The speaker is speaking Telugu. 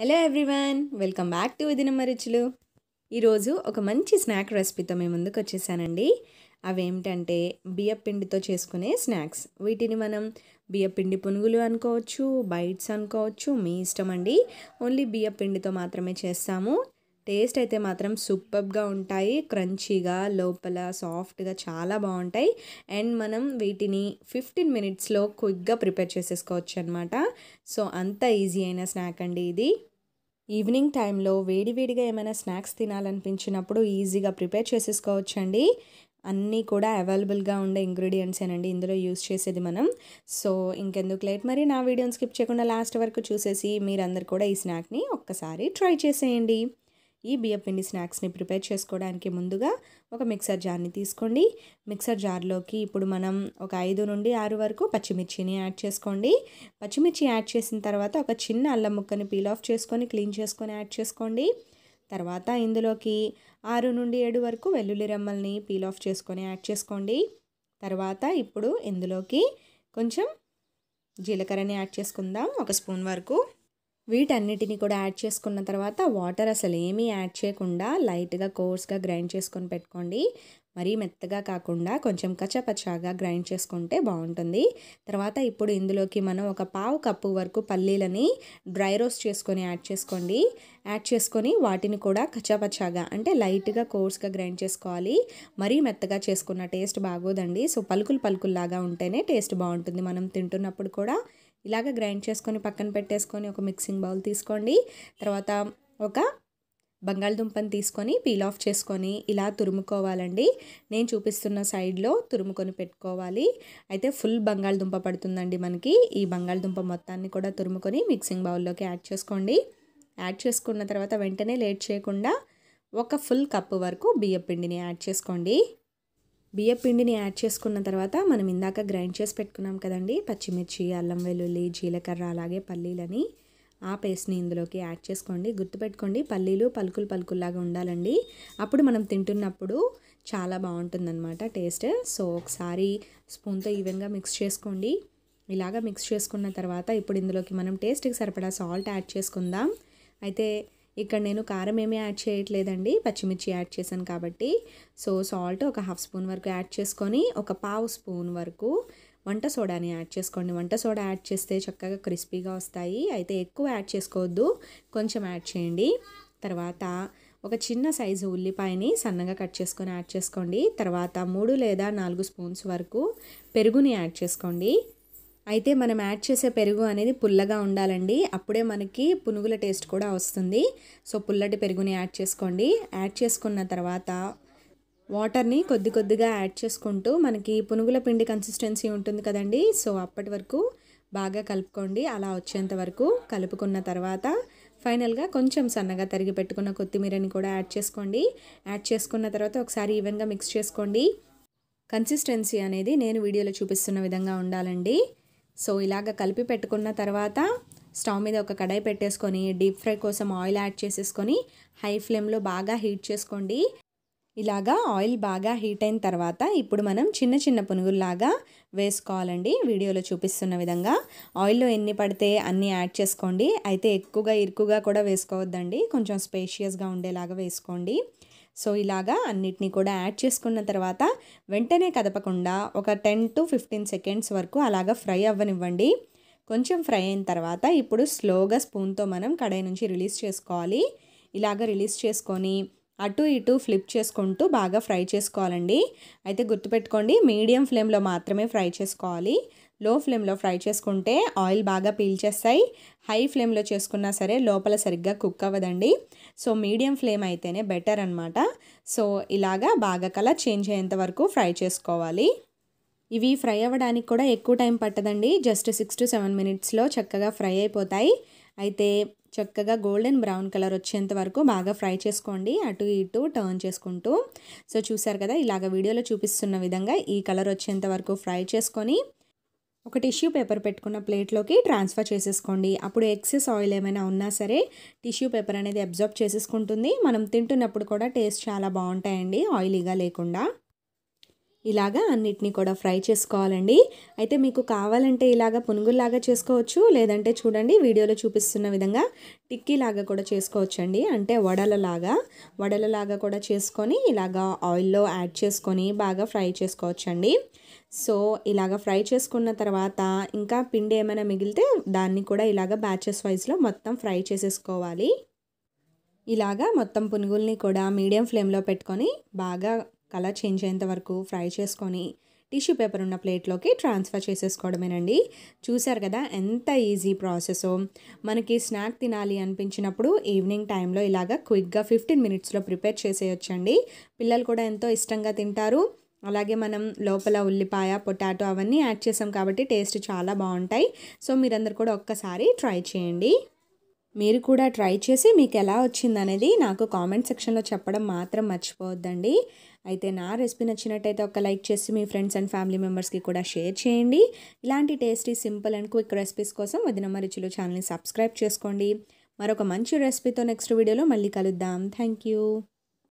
hello everyone welcome back to Vadinamma Ruchulu ఈరోజు ఒక మంచి స్నాక్ రెసిపీతో మేము ముందుకు వచ్చేసానండి అవేమిటంటే బియ్యపిండితో చేసుకునే స్నాక్స్ వీటిని మనం బియ్యపిండి పునుగులు అనుకోవచ్చు బైట్స్ అనుకోవచ్చు మీ ఇష్టం అండి ఓన్లీ బియ్యపిండితో మాత్రమే చేస్తాము టేస్ట్ అయితే మాత్రం సూపర్గా ఉంటాయి క్రంచీగా లోపల సాఫ్ట్గా చాలా బాగుంటాయి అండ్ మనం వీటిని ఫిఫ్టీన్ మినిట్స్లో క్విక్గా ప్రిపేర్ చేసేసుకోవచ్చు అనమాట సో అంత ఈజీ అయిన స్నాక్ అండి ఇది ఈవినింగ్ టైంలో వేడివేడిగా ఏమైనా స్నాక్స్ తినాలనిపించినప్పుడు ఈజీగా ప్రిపేర్ అండి అన్నీ కూడా అవైలబుల్గా ఉండే ఇంగ్రీడియంట్స్ ఏనండి ఇందులో యూస్ చేసేది మనం సో ఇంకెందుకు లేట్ మరి నా వీడియోని స్కిప్ చేయకుండా లాస్ట్ వరకు చూసేసి మీరందరు కూడా ఈ స్నాక్ని ఒక్కసారి ట్రై చేసేయండి ఈ బియ్యం పిండి స్నాక్స్ని ప్రిపేర్ చేసుకోవడానికి ముందుగా ఒక మిక్సర్ జార్ని తీసుకోండి మిక్సర్ జార్లోకి ఇప్పుడు మనం ఒక ఐదు నుండి ఆరు వరకు పచ్చిమిర్చిని యాడ్ చేసుకోండి పచ్చిమిర్చి యాడ్ చేసిన తర్వాత ఒక చిన్న అల్లం ముక్కని పీల్ ఆఫ్ చేసుకొని క్లీన్ చేసుకొని యాడ్ చేసుకోండి తర్వాత ఇందులోకి ఆరు నుండి ఏడు వరకు వెల్లుల్లి రెమ్మల్ని పీల్ ఆఫ్ చేసుకొని యాడ్ చేసుకోండి తర్వాత ఇప్పుడు ఇందులోకి కొంచెం జీలకర్రని యాడ్ చేసుకుందాం ఒక స్పూన్ వరకు వీటన్నిటిని కూడా యాడ్ చేసుకున్న తర్వాత వాటర్ అసలు ఏమీ యాడ్ చేయకుండా లైట్గా కోర్స్గా గ్రైండ్ చేసుకొని పెట్టుకోండి మరీ మెత్తగా కాకుండా కొంచెం కచపచాగా గ్రైండ్ చేసుకుంటే బాగుంటుంది తర్వాత ఇప్పుడు ఇందులోకి మనం ఒక పావు కప్పు వరకు పల్లీలని డ్రై రోస్ట్ చేసుకొని యాడ్ చేసుకోండి యాడ్ చేసుకొని వాటిని కూడా కచపచాగా అంటే లైట్గా కోర్స్గా గ్రైండ్ చేసుకోవాలి మరీ మెత్తగా చేసుకున్న టేస్ట్ బాగోదండి సో పలుకులు పలుకుల్లాగా ఉంటేనే టేస్ట్ బాగుంటుంది మనం తింటున్నప్పుడు కూడా ఇలాగ గ్రైండ్ చేసుకొని పక్కన పెట్టేసుకొని ఒక మిక్సింగ్ బౌల్ తీసుకోండి తర్వాత ఒక బంగాళదుంపని తీసుకొని పీల్ ఆఫ్ చేసుకొని ఇలా తురుముకోవాలండి నేను చూపిస్తున్న సైడ్లో తురుముకొని పెట్టుకోవాలి అయితే ఫుల్ బంగాళదుంప పడుతుందండి మనకి ఈ బంగాళదుంప మొత్తాన్ని కూడా తురుముకొని మిక్సింగ్ బౌల్లోకి యాడ్ చేసుకోండి యాడ్ చేసుకున్న తర్వాత వెంటనే లేట్ చేయకుండా ఒక ఫుల్ కప్పు వరకు బియ్యపిండిని యాడ్ చేసుకోండి బియ్యం పిండిని యాడ్ చేసుకున్న తర్వాత మనం ఇందాక గ్రైండ్ చేసి పెట్టుకున్నాం కదండి పచ్చిమిర్చి అల్లం వెల్లుల్లి జీలకర్ర అలాగే పల్లీలని ఆ పేస్ట్ని ఇందులోకి యాడ్ చేసుకోండి గుర్తుపెట్టుకోండి పల్లీలు పలుకులు పలుకుల్లాగా ఉండాలండి అప్పుడు మనం తింటున్నప్పుడు చాలా బాగుంటుందన్నమాట టేస్ట్ సో ఒకసారి స్పూన్తో ఈవెన్గా మిక్స్ చేసుకోండి ఇలాగా మిక్స్ చేసుకున్న తర్వాత ఇప్పుడు ఇందులోకి మనం టేస్ట్కి సరిపడా సాల్ట్ యాడ్ చేసుకుందాం అయితే ఇక్కడ నేను కారం ఏమీ యాడ్ చేయట్లేదండి పచ్చిమిర్చి యాడ్ చేశాను కాబట్టి సో సాల్ట్ ఒక హాఫ్ స్పూన్ వరకు యాడ్ చేసుకొని ఒక పావు స్పూన్ వరకు వంట సోడాని యాడ్ చేసుకోండి వంట సోడా యాడ్ చేస్తే చక్కగా క్రిస్పీగా వస్తాయి అయితే ఎక్కువ యాడ్ చేసుకోవద్దు కొంచెం యాడ్ చేయండి తర్వాత ఒక చిన్న సైజు ఉల్లిపాయని సన్నగా కట్ చేసుకొని యాడ్ చేసుకోండి తర్వాత మూడు లేదా నాలుగు స్పూన్స్ వరకు పెరుగుని యాడ్ చేసుకోండి అయితే మనం యాడ్ చేసే పెరుగు అనేది పుల్లగా ఉండాలండి అప్పుడే మనకి పునుగుల టేస్ట్ కూడా వస్తుంది సో పుల్లటి పెరుగుని యాడ్ చేసుకోండి యాడ్ చేసుకున్న తర్వాత వాటర్ని కొద్ది కొద్దిగా యాడ్ చేసుకుంటూ మనకి పునుగుల పిండి కన్సిస్టెన్సీ ఉంటుంది కదండి సో అప్పటి వరకు బాగా కలుపుకోండి అలా వచ్చేంత వరకు కలుపుకున్న తర్వాత ఫైనల్గా కొంచెం సన్నగా తరిగి పెట్టుకున్న కొత్తిమీరని కూడా యాడ్ చేసుకోండి యాడ్ చేసుకున్న తర్వాత ఒకసారి ఈవెన్గా మిక్స్ చేసుకోండి కన్సిస్టెన్సీ అనేది నేను వీడియోలో చూపిస్తున్న విధంగా ఉండాలండి సో ఇలాగ కలిపి పెట్టుకున్న తర్వాత స్టవ్ మీద ఒక కడాయి పెట్టేసుకొని డీప్ ఫ్రై కోసం ఆయిల్ యాడ్ చేసేసుకొని హై ఫ్లేమ్లో బాగా హీట్ చేసుకోండి ఇలాగా ఆయిల్ బాగా హీట్ అయిన తర్వాత ఇప్పుడు మనం చిన్న చిన్న పునుగుల్లాగా వేసుకోవాలండి వీడియోలో చూపిస్తున్న విధంగా ఆయిల్లో ఎన్ని పడితే అన్నీ యాడ్ చేసుకోండి అయితే ఎక్కువగా ఇరుకుగా కూడా వేసుకోవద్దండి కొంచెం స్పేషియస్గా ఉండేలాగా వేసుకోండి సో ఇలాగా అన్నిటినీ కూడా యాడ్ చేసుకున్న తర్వాత వెంటనే కదపకుండా ఒక టెన్ టు ఫిఫ్టీన్ సెకండ్స్ వరకు అలాగా ఫ్రై అవ్వనివ్వండి కొంచెం ఫ్రై అయిన తర్వాత ఇప్పుడు స్లోగా స్పూన్తో మనం కడాయి నుంచి రిలీజ్ చేసుకోవాలి ఇలాగ రిలీజ్ చేసుకొని అటు ఇటు ఫ్లిప్ చేసుకుంటూ బాగా ఫ్రై చేసుకోవాలండి అయితే గుర్తుపెట్టుకోండి మీడియం ఫ్లేమ్లో మాత్రమే ఫ్రై చేసుకోవాలి లో ఫ్లేమ్లో ఫ్రై చేసుకుంటే ఆయిల్ బాగా పీల్చేస్తాయి హై ఫ్లేమ్లో చేసుకున్నా సరే లోపల సరిగ్గా కుక్ అవ్వదండి సో మీడియం ఫ్లేమ్ అయితేనే బెటర్ అనమాట సో ఇలాగా బాగా కలర్ చేంజ్ అయ్యేంత వరకు ఫ్రై చేసుకోవాలి ఇవి ఫ్రై అవ్వడానికి కూడా ఎక్కువ టైం పట్టదండి జస్ట్ సిక్స్ టు సెవెన్ మినిట్స్లో చక్కగా ఫ్రై అయిపోతాయి అయితే చక్కగా గోల్డెన్ బ్రౌన్ కలర్ వచ్చేంత వరకు బాగా ఫ్రై చేసుకోండి అటు ఇటు టర్న్ చేసుకుంటూ సో చూసారు కదా ఇలాగ వీడియోలో చూపిస్తున్న విధంగా ఈ కలర్ వచ్చేంత వరకు ఫ్రై చేసుకొని ఒక టిష్యూ పేపర్ పెట్టుకున్న ప్లేట్లోకి ట్రాన్స్ఫర్ చేసేసుకోండి అప్పుడు ఎక్సెస్ ఆయిల్ ఏమైనా ఉన్నా సరే టిష్యూ పేపర్ అనేది అబ్జర్వ్ చేసేసుకుంటుంది మనం తింటున్నప్పుడు కూడా టేస్ట్ చాలా బాగుంటాయండి ఆయిలీగా లేకుండా ఇలాగా అన్నిటినీ కూడా ఫ్రై చేసుకోవాలండి అయితే మీకు కావాలంటే ఇలాగ పునుగుల్లాగా చేసుకోవచ్చు లేదంటే చూడండి వీడియోలో చూపిస్తున్న విధంగా టిక్కీలాగా కూడా చేసుకోవచ్చు అండి అంటే వడలలాగా వడలలాగా కూడా చేసుకొని ఇలాగా ఆయిల్లో యాడ్ చేసుకొని బాగా ఫ్రై చేసుకోవచ్చండి సో ఇలాగ ఫ్రై చేసుకున్న తర్వాత ఇంకా పిండి ఏమైనా మిగిలితే దాన్ని కూడా ఇలాగ బ్యాచెస్ వైజ్లో మొత్తం ఫ్రై చేసేసుకోవాలి ఇలాగా మొత్తం పునుగుల్ని కూడా మీడియం ఫ్లేమ్లో పెట్టుకొని బాగా కలర్ చేంజ్ అయ్యేంత వరకు ఫ్రై చేసుకొని టిష్యూ పేపర్ ఉన్న ప్లేట్లోకి ట్రాన్స్ఫర్ చేసేసుకోవడమేనండి చూశారు కదా ఎంత ఈజీ ప్రాసెస్ మనకి స్నాక్ తినాలి అనిపించినప్పుడు ఈవినింగ్ టైంలో ఇలాగ క్విక్గా ఫిఫ్టీన్ మినిట్స్లో ప్రిపేర్ చేసేయొచ్చండి పిల్లలు కూడా ఎంతో ఇష్టంగా తింటారు అలాగే మనం లోపల ఉల్లిపాయ పొటాటో అవన్నీ యాడ్ చేసాం కాబట్టి టేస్ట్ చాలా బాగుంటాయి సో మీరందరు కూడా ఒక్కసారి ట్రై చేయండి మీరు కూడా ట్రై చేసి మీకు ఎలా వచ్చిందనేది నాకు కామెంట్ సెక్షన్లో చెప్పడం మాత్రం మర్చిపోవద్దండి అయితే నా రెసిపీ నచ్చినట్టయితే ఒక లైక్ చేసి మీ ఫ్రెండ్స్ అండ్ ఫ్యామిలీ మెంబర్స్కి కూడా షేర్ చేయండి ఇలాంటి tasty simple and quick recipes కోసం వదినమ్మ రుచులు ఛానల్ని సబ్స్క్రైబ్ చేసుకోండి మరొక మంచి రెసిపీతో నెక్స్ట్ వీడియోలో మళ్ళీ కలుద్దాం థ్యాంక్ యూ